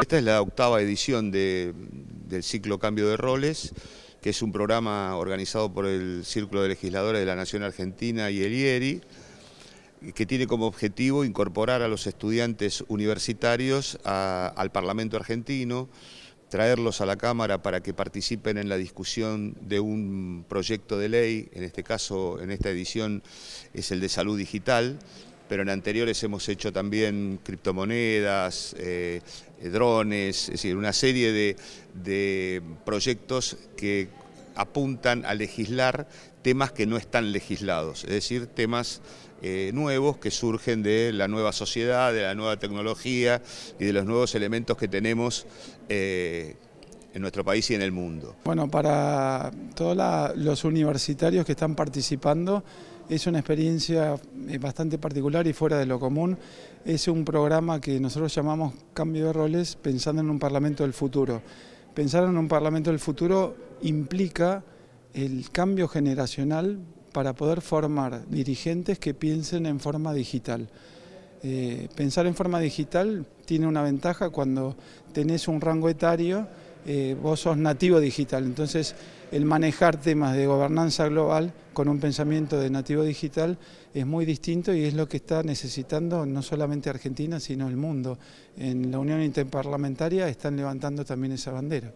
Esta es la octava edición del ciclo Cambio de Roles, que es un programa organizado por el Círculo de Legisladores de la Nación Argentina y el IERI, e que tiene como objetivo incorporar a los estudiantes universitarios al Parlamento argentino, traerlos a la Cámara para que participen en la discusión de un proyecto de ley, en este caso, en esta edición, es el de salud digital, pero en anteriores hemos hecho también criptomonedas, eh, drones, es decir, una serie de, de proyectos que apuntan a legislar temas que no están legislados, es decir, temas eh, nuevos que surgen de la nueva sociedad, de la nueva tecnología y de los nuevos elementos que tenemos eh, en nuestro país y en el mundo. Bueno, para todos los universitarios que están participando, es una experiencia eh, bastante particular y fuera de lo común. Es un programa que nosotros llamamos Cambio de Roles pensando en un Parlamento del Futuro pensar en un Parlamento del futuro implica el cambio generacional para poder formar dirigentes que piensen en forma digital. Eh, pensar en forma digital tiene una ventaja cuando tenés un rango etario eh, vos sos nativo digital, entonces el manejar temas de gobernanza global con un pensamiento de nativo digital es muy distinto y es lo que está necesitando no solamente Argentina, sino el mundo. En la Unión Interparlamentaria están levantando también esa bandera.